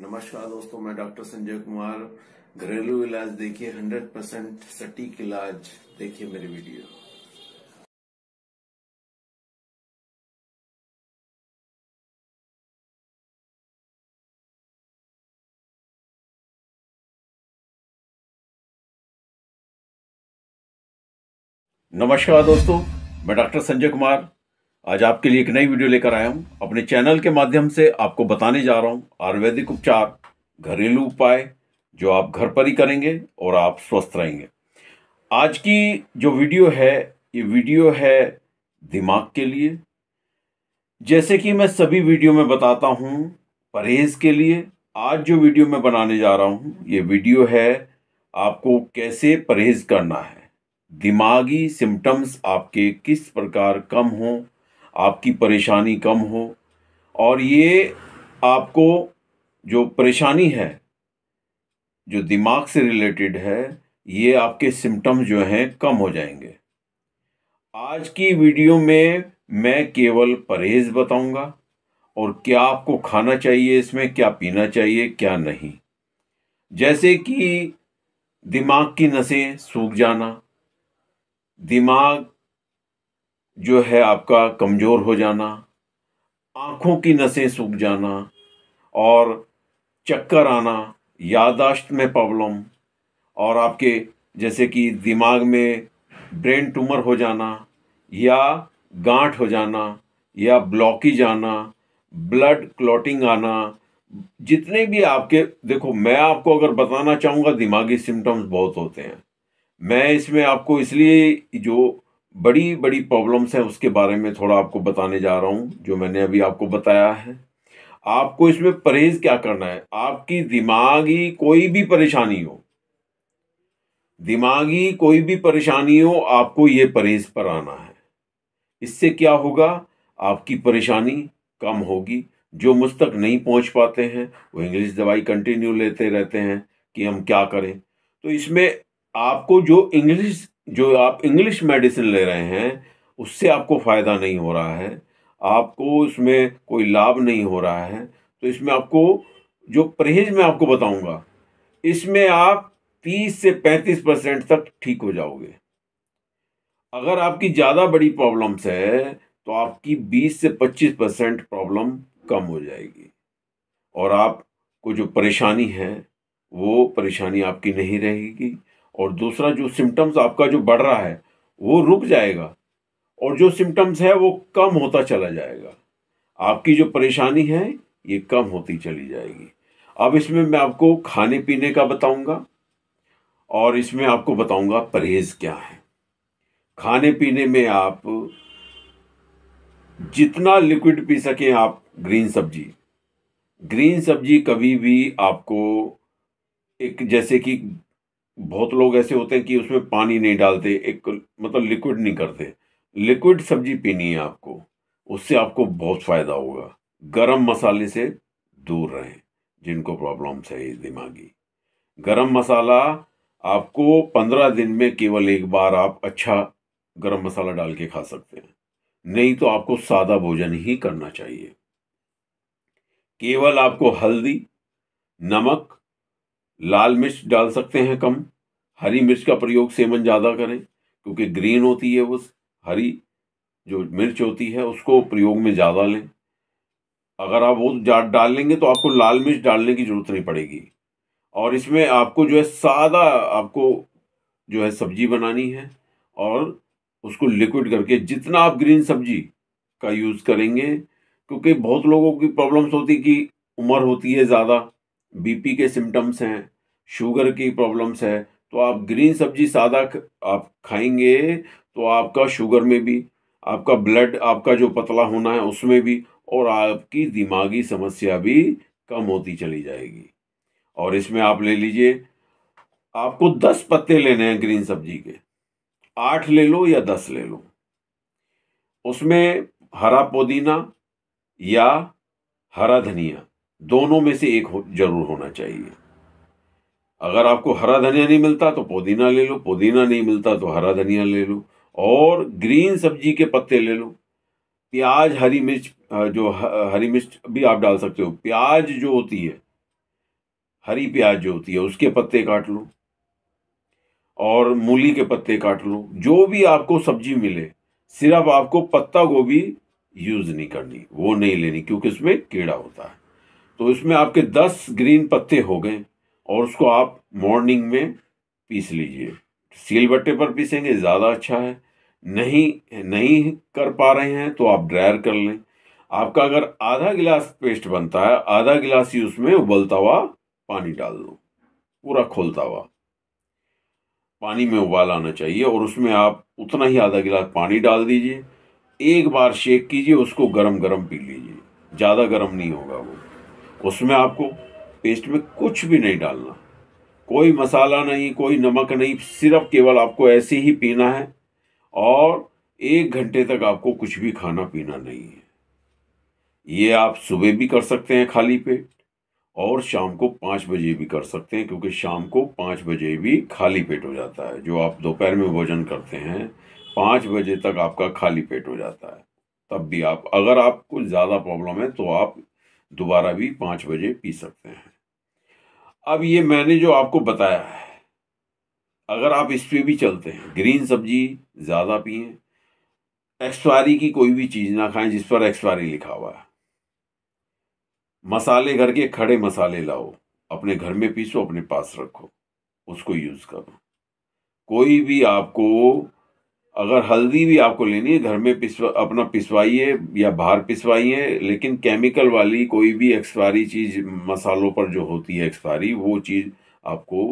नमस्कार दोस्तों मैं डॉक्टर संजय कुमार घरेलू इलाज देखिए 100 परसेंट सटीक इलाज देखिए मेरी वीडियो नमस्कार दोस्तों मैं डॉक्टर संजय कुमार आज आपके लिए एक नई वीडियो लेकर आया हूं अपने चैनल के माध्यम से आपको बताने जा रहा हूं आयुर्वेदिक उपचार घरेलू उपाय जो आप घर पर ही करेंगे और आप स्वस्थ रहेंगे आज की जो वीडियो है ये वीडियो है दिमाग के लिए जैसे कि मैं सभी वीडियो में बताता हूं परहेज के लिए आज जो वीडियो मैं बनाने जा रहा हूं ये वीडियो है आपको कैसे परहेज करना है दिमागी सिम्टम्स आपके किस प्रकार कम हों आपकी परेशानी कम हो और ये आपको जो परेशानी है जो दिमाग से रिलेटेड है ये आपके सिम्टम्स जो हैं कम हो जाएंगे आज की वीडियो में मैं केवल परहेज बताऊंगा और क्या आपको खाना चाहिए इसमें क्या पीना चाहिए क्या नहीं जैसे कि दिमाग की नसें सूख जाना दिमाग जो है आपका कमज़ोर हो जाना आँखों की नसें सूख जाना और चक्कर आना यादाश्त में प्रॉब्लम और आपके जैसे कि दिमाग में ब्रेन ट्यूमर हो जाना या गांठ हो जाना या ब्लॉकेज आना ब्लड क्लॉटिंग आना जितने भी आपके देखो मैं आपको अगर बताना चाहूँगा दिमागी सिम्टम्स बहुत होते हैं मैं इसमें आपको इसलिए जो बड़ी बड़ी प्रॉब्लम्स हैं उसके बारे में थोड़ा आपको बताने जा रहा हूँ जो मैंने अभी आपको बताया है आपको इसमें परहेज क्या करना है आपकी दिमागी कोई भी परेशानी हो दिमागी कोई भी परेशानी हो आपको ये परहेज पर आना है इससे क्या होगा आपकी परेशानी कम होगी जो मुझ तक नहीं पहुंच पाते हैं वो इंग्लिश दवाई कंटिन्यू लेते रहते हैं कि हम क्या करें तो इसमें आपको जो इंग्लिश जो आप इंग्लिश मेडिसिन ले रहे हैं उससे आपको फ़ायदा नहीं हो रहा है आपको इसमें कोई लाभ नहीं हो रहा है तो इसमें आपको जो परहेज मैं आपको बताऊंगा इसमें आप 30 से 35 परसेंट तक ठीक हो जाओगे अगर आपकी ज़्यादा बड़ी प्रॉब्लम्स है तो आपकी 20 से 25 परसेंट प्रॉब्लम कम हो जाएगी और आपको जो परेशानी है वो परेशानी आपकी नहीं रहेगी और दूसरा जो सिम्टम्स आपका जो बढ़ रहा है वो रुक जाएगा और जो सिम्टम्स है वो कम होता चला जाएगा आपकी जो परेशानी है ये कम होती चली जाएगी अब इसमें मैं आपको खाने पीने का बताऊंगा और इसमें आपको बताऊंगा परहेज क्या है खाने पीने में आप जितना लिक्विड पी सकें आप ग्रीन सब्जी ग्रीन सब्जी कभी भी आपको एक जैसे कि बहुत लोग ऐसे होते हैं कि उसमें पानी नहीं डालते एक मतलब लिक्विड नहीं करते लिक्विड सब्जी पीनी है आपको उससे आपको बहुत फ़ायदा होगा गरम मसाले से दूर रहें जिनको प्रॉब्लम्स है दिमागी गरम मसाला आपको पंद्रह दिन में केवल एक बार आप अच्छा गरम मसाला डाल के खा सकते हैं नहीं तो आपको सादा भोजन ही करना चाहिए केवल आपको हल्दी नमक लाल मिर्च डाल सकते हैं कम हरी मिर्च का प्रयोग सेवन ज़्यादा करें क्योंकि ग्रीन होती है वो हरी जो मिर्च होती है उसको प्रयोग में ज़्यादा लें अगर आप वो डाल लेंगे तो आपको लाल मिर्च डालने की ज़रूरत नहीं पड़ेगी और इसमें आपको जो है सादा आपको जो है सब्जी बनानी है और उसको लिक्विड करके जितना आप ग्रीन सब्जी का यूज़ करेंगे क्योंकि बहुत लोगों की प्रॉब्लम्स होती कि उम्र होती है ज़्यादा बीपी के सिम्टम्स हैं शुगर की प्रॉब्लम्स है तो आप ग्रीन सब्जी सादा आप खाएंगे तो आपका शुगर में भी आपका ब्लड आपका जो पतला होना है उसमें भी और आपकी दिमागी समस्या भी कम होती चली जाएगी और इसमें आप ले लीजिए आपको दस पत्ते लेने हैं ग्रीन सब्जी के आठ ले लो या दस ले लो उसमें हरा पुदीना या हरा धनिया दोनों में से एक हो, जरूर होना चाहिए अगर आपको हरा धनिया नहीं मिलता तो पुदीना ले लो पुदीना नहीं मिलता तो हरा धनिया ले लो और ग्रीन सब्जी के पत्ते ले लो प्याज हरी मिर्च जो हरी मिर्च भी आप डाल सकते हो प्याज जो होती है हरी प्याज जो होती है उसके पत्ते काट लो और मूली के पत्ते काट लो जो भी आपको सब्जी मिले सिर्फ आपको पत्ता गोभी यूज़ नहीं करनी वो नहीं लेनी क्योंकि उसमें कीड़ा होता है तो इसमें आपके दस ग्रीन पत्ते हो गए और उसको आप मॉर्निंग में पीस लीजिए सील बट्टे पर पीसेंगे ज़्यादा अच्छा है नहीं नहीं कर पा रहे हैं तो आप ड्रायर कर लें आपका अगर आधा गिलास पेस्ट बनता है आधा गिलास ही उसमें उबलता हुआ पानी डाल दो पूरा खोलता हुआ पानी में उबाल आना चाहिए और उसमें आप उतना ही आधा गिलास पानी डाल दीजिए एक बार शेक कीजिए उसको गरम गरम पी लीजिए ज़्यादा गरम नहीं होगा वो उसमें आपको पेस्ट में कुछ भी नहीं डालना कोई मसाला नहीं कोई नमक नहीं सिर्फ केवल आपको ऐसे ही पीना है और एक घंटे तक आपको कुछ भी खाना पीना नहीं है ये आप सुबह भी कर सकते हैं खाली पेट और शाम को पाँच बजे भी कर सकते हैं क्योंकि शाम को पाँच बजे भी खाली पेट हो जाता है जो आप दोपहर में भोजन करते हैं पाँच बजे तक आपका खाली पेट हो जाता है तब भी आप अगर आपको ज़्यादा प्रॉब्लम है तो आप दोबारा भी पाँच बजे पी सकते हैं अब ये मैंने जो आपको बताया है अगर आप इस पर भी चलते हैं ग्रीन सब्जी ज़्यादा पिए एक्सपायरी की कोई भी चीज़ ना खाएं जिस पर एक्सपायरी लिखा हुआ है मसाले घर के खड़े मसाले लाओ अपने घर में पीसो अपने पास रखो उसको यूज़ करो कोई भी आपको अगर हल्दी भी आपको लेनी है घर में पिसवा अपना पिसवाइए या बाहर पिसवाइए लेकिन केमिकल वाली कोई भी एक्सपायरी चीज़ मसालों पर जो होती है एक्सपायरी वो चीज़ आपको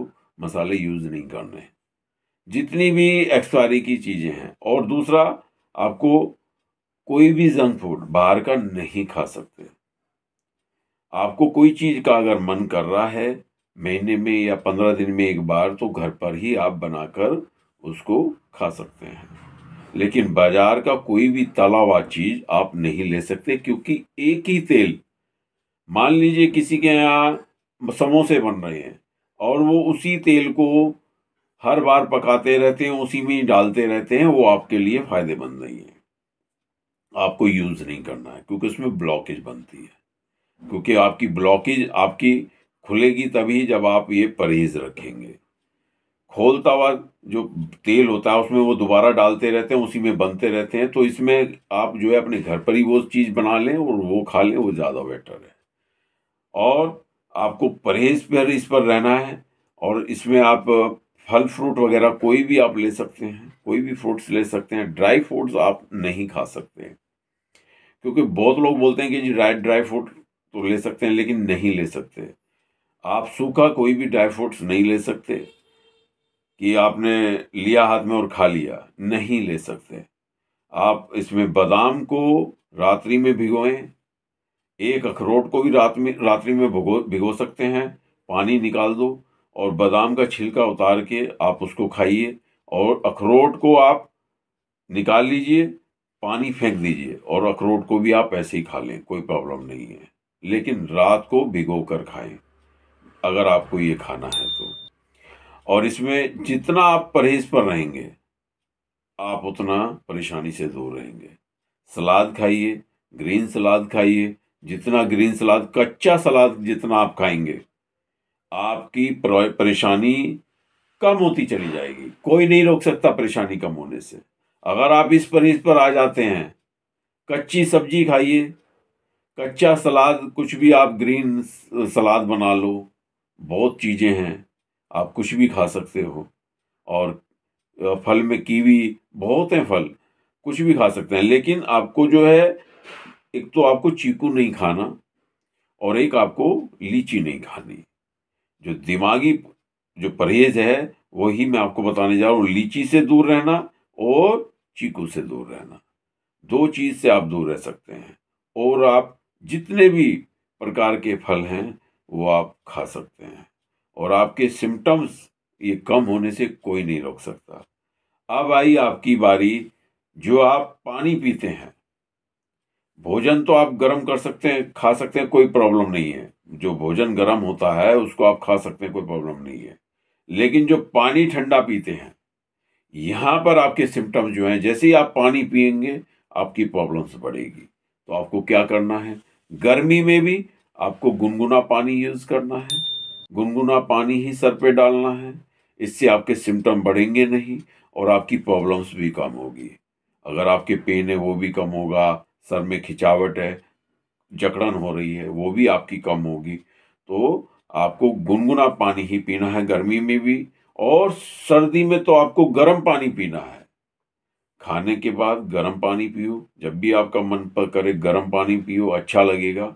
मसाले यूज़ नहीं करने जितनी भी एक्सपायरी की चीज़ें हैं और दूसरा आपको कोई भी जंक फूड बाहर का नहीं खा सकते आपको कोई चीज़ का अगर मन कर रहा है महीने में या पंद्रह दिन में एक बार तो घर पर ही आप बनाकर उसको खा सकते हैं लेकिन बाजार का कोई भी तला हुआ चीज आप नहीं ले सकते क्योंकि एक ही तेल मान लीजिए किसी के यहाँ समोसे बन रहे हैं और वो उसी तेल को हर बार पकाते रहते हैं उसी में ही डालते रहते हैं वो आपके लिए फायदेमंद नहीं है आपको यूज़ नहीं करना है क्योंकि उसमें ब्लॉकेज बनती है क्योंकि आपकी ब्लॉकेज आपकी खुलेगी तभी जब आप ये परहेज रखेंगे खोलता हुआ जो तेल होता है उसमें वो दोबारा डालते रहते हैं उसी में बनते रहते हैं तो इसमें आप जो है अपने घर पर ही वो चीज़ बना लें और वो खा लें वो ज़्यादा बेटर है और आपको परहेज पर इस पर रहना है और इसमें आप फल फ्रूट वगैरह कोई भी आप ले सकते हैं कोई भी फ्रूट्स ले सकते हैं ड्राई फ्रूट्स आप नहीं खा सकते हैं क्योंकि बहुत लोग बोलते हैं कि जी ड्राई ड्राई फ्रूट तो ले सकते हैं लेकिन नहीं ले सकते आप सूखा कोई भी ड्राई फ्रूट्स नहीं ले सकते कि आपने लिया हाथ में और खा लिया नहीं ले सकते आप इसमें बादाम को रात्रि में भिगोएं एक अखरोट को भी रात में रात्रि में भिगो भिगो सकते हैं पानी निकाल दो और बादाम का छिलका उतार के आप उसको खाइए और अखरोट को आप निकाल लीजिए पानी फेंक दीजिए और अखरोट को भी आप ऐसे ही खा लें कोई प्रॉब्लम नहीं है लेकिन रात को भिगो कर खाएं अगर आपको ये खाना है तो और इसमें जितना आप परहेज पर रहेंगे आप उतना परेशानी से दूर रहेंगे सलाद खाइए ग्रीन सलाद खाइए जितना ग्रीन सलाद कच्चा सलाद जितना आप खाएंगे आपकी परेशानी कम होती चली जाएगी कोई नहीं रोक सकता परेशानी कम होने से अगर आप इस परहेज पर आ जाते हैं कच्ची सब्जी खाइए कच्चा सलाद कुछ भी आप ग्रीन सलाद बना लो बहुत चीज़ें हैं आप कुछ भी खा सकते हो और फल में कीवी बहुत हैं फल कुछ भी खा सकते हैं लेकिन आपको जो है एक तो आपको चीकू नहीं खाना और एक आपको लीची नहीं खानी जो दिमागी जो परहेज है वही मैं आपको बताने जा रहा हूँ लीची से दूर रहना और चीकू से दूर रहना दो चीज़ से आप दूर रह सकते हैं और आप जितने भी प्रकार के फल हैं वो आप खा सकते हैं और आपके सिम्टम्स ये कम होने से कोई नहीं रोक सकता अब आई आपकी बारी जो आप पानी पीते हैं भोजन तो आप गर्म कर सकते हैं खा सकते हैं कोई प्रॉब्लम नहीं है जो भोजन गर्म होता है उसको आप खा सकते हैं कोई प्रॉब्लम नहीं है लेकिन जो पानी ठंडा पीते हैं यहाँ पर आपके सिम्टम्स जो हैं जैसे ही आप पानी पियेंगे आपकी प्रॉब्लम्स बढ़ेगी तो आपको क्या करना है गर्मी में भी आपको गुनगुना पानी यूज़ करना है गुनगुना पानी ही सर पे डालना है इससे आपके सिम्टम बढ़ेंगे नहीं और आपकी प्रॉब्लम्स भी कम होगी अगर आपके पेन है वो भी कम होगा सर में खिंचावट है जकड़न हो रही है वो भी आपकी कम होगी तो आपको गुनगुना पानी ही पीना है गर्मी में भी और सर्दी में तो आपको गर्म पानी पीना है खाने के बाद गर्म पानी पियो जब भी आपका मन पर करे गर्म पानी पियो अच्छा लगेगा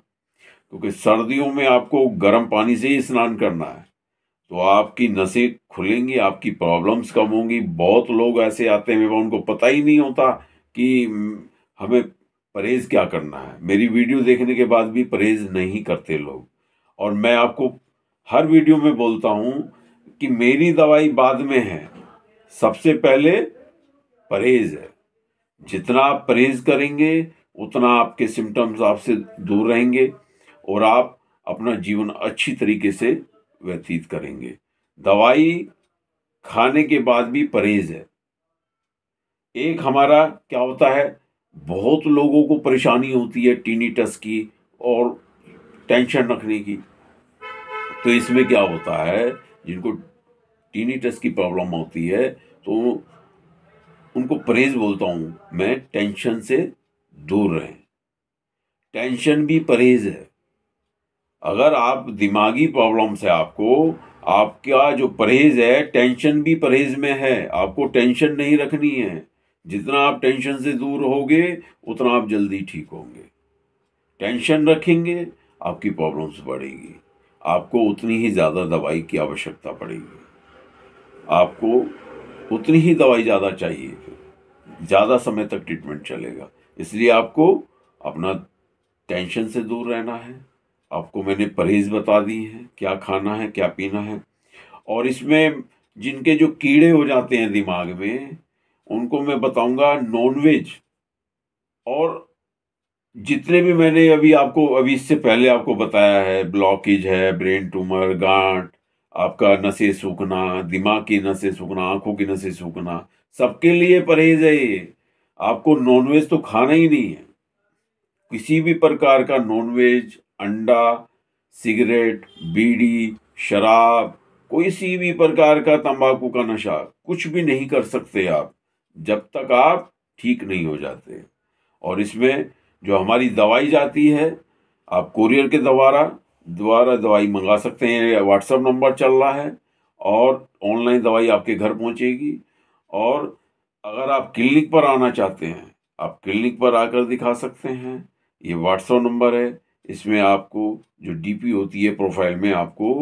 क्योंकि सर्दियों में आपको गर्म पानी से ही स्नान करना है तो आपकी नसें खुलेंगी आपकी प्रॉब्लम्स कम होंगी बहुत लोग ऐसे आते हैं उनको पता ही नहीं होता कि हमें परहेज क्या करना है मेरी वीडियो देखने के बाद भी परहेज नहीं करते लोग और मैं आपको हर वीडियो में बोलता हूँ कि मेरी दवाई बाद में है सबसे पहले परहेज है जितना आप परहेज करेंगे उतना आपके सिम्टम्स आपसे दूर रहेंगे और आप अपना जीवन अच्छी तरीके से व्यतीत करेंगे दवाई खाने के बाद भी परहेज है एक हमारा क्या होता है बहुत लोगों को परेशानी होती है टीनिटस की और टेंशन रखने की तो इसमें क्या होता है जिनको टीनिटस की प्रॉब्लम होती है तो उनको परहेज बोलता हूँ मैं टेंशन से दूर रहें टेंशन भी परहेज है अगर आप दिमागी प्रॉब्लम से आपको आपका जो परहेज है टेंशन भी परहेज में है आपको टेंशन नहीं रखनी है जितना आप टेंशन से दूर होगे उतना आप जल्दी ठीक होंगे टेंशन रखेंगे आपकी प्रॉब्लम्स बढ़ेगी आपको उतनी ही ज़्यादा दवाई की आवश्यकता पड़ेगी आपको उतनी ही दवाई ज़्यादा चाहिए फिर ज़्यादा समय तक ट्रीटमेंट चलेगा इसलिए आपको अपना टेंशन से दूर रहना है आपको मैंने परहेज बता दी है क्या खाना है क्या पीना है और इसमें जिनके जो कीड़े हो जाते हैं दिमाग में उनको मैं बताऊंगा नॉनवेज और जितने भी मैंने अभी आपको अभी इससे पहले आपको बताया है ब्लॉकेज है ब्रेन ट्यूमर गांठ आपका नशे सूखना दिमाग की नशे सूखना आंखों की नशे सूखना सबके लिए परहेज है ये आपको नॉनवेज तो खाना ही नहीं है किसी भी प्रकार का नॉनवेज अंडा सिगरेट बीड़ी शराब कोई सी भी प्रकार का तंबाकू का नशा कुछ भी नहीं कर सकते आप जब तक आप ठीक नहीं हो जाते और इसमें जो हमारी दवाई जाती है आप कोरियर के द्वारा द्वारा दवाई मंगा सकते हैं व्हाट्सएप नंबर चल रहा है और ऑनलाइन दवाई आपके घर पहुंचेगी और अगर आप क्लिनिक पर आना चाहते हैं आप क्लिनिक पर आकर दिखा सकते हैं ये व्हाट्सएप नंबर है इसमें आपको जो डीपी होती है प्रोफाइल में आपको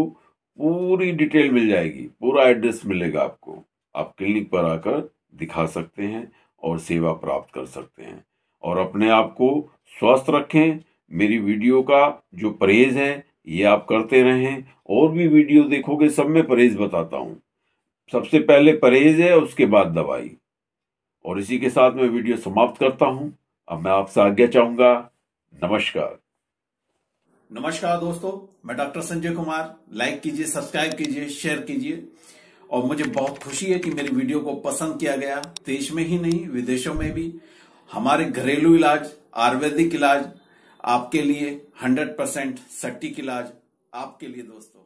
पूरी डिटेल मिल जाएगी पूरा एड्रेस मिलेगा आपको आप क्लिनिक पर आकर दिखा सकते हैं और सेवा प्राप्त कर सकते हैं और अपने आप को स्वस्थ रखें मेरी वीडियो का जो परहेज है ये आप करते रहें और भी वीडियो देखोगे सब में परहेज बताता हूँ सबसे पहले परहेज है उसके बाद दवाई और इसी के साथ मैं वीडियो समाप्त करता हूँ अब मैं आपसे आज्ञा चाहूँगा नमस्कार नमस्कार दोस्तों मैं डॉक्टर संजय कुमार लाइक कीजिए सब्सक्राइब कीजिए शेयर कीजिए और मुझे बहुत खुशी है कि मेरी वीडियो को पसंद किया गया देश में ही नहीं विदेशों में भी हमारे घरेलू इलाज आयुर्वेदिक इलाज आपके लिए 100 परसेंट सटीक इलाज आपके लिए दोस्तों